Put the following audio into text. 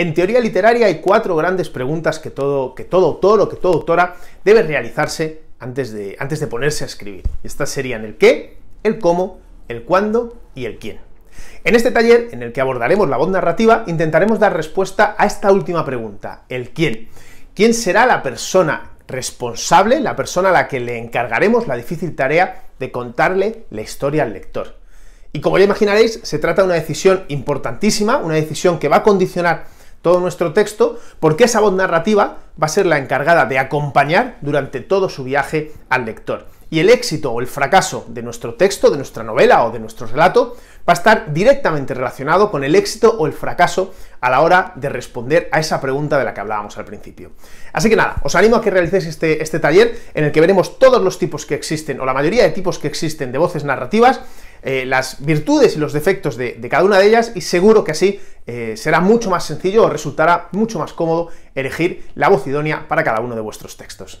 En teoría literaria hay cuatro grandes preguntas que todo, que todo autor o que toda autora debe realizarse antes de, antes de ponerse a escribir. estas serían el qué, el cómo, el cuándo y el quién. En este taller, en el que abordaremos la voz narrativa, intentaremos dar respuesta a esta última pregunta, el quién. ¿Quién será la persona responsable, la persona a la que le encargaremos la difícil tarea de contarle la historia al lector? Y como ya imaginaréis, se trata de una decisión importantísima, una decisión que va a condicionar todo nuestro texto, porque esa voz narrativa va a ser la encargada de acompañar durante todo su viaje al lector. Y el éxito o el fracaso de nuestro texto, de nuestra novela o de nuestro relato, va a estar directamente relacionado con el éxito o el fracaso a la hora de responder a esa pregunta de la que hablábamos al principio. Así que nada, os animo a que realicéis este, este taller en el que veremos todos los tipos que existen o la mayoría de tipos que existen de voces narrativas eh, las virtudes y los defectos de, cada una de ellas y seguro que así eh, será mucho más sencillo o resultará mucho más cómodo elegir la voz idónea para cada uno de vuestros textos.